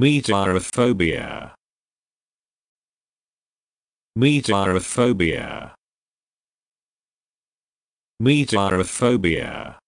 Meteorophobia. Meteorophobia. Meteorophobia.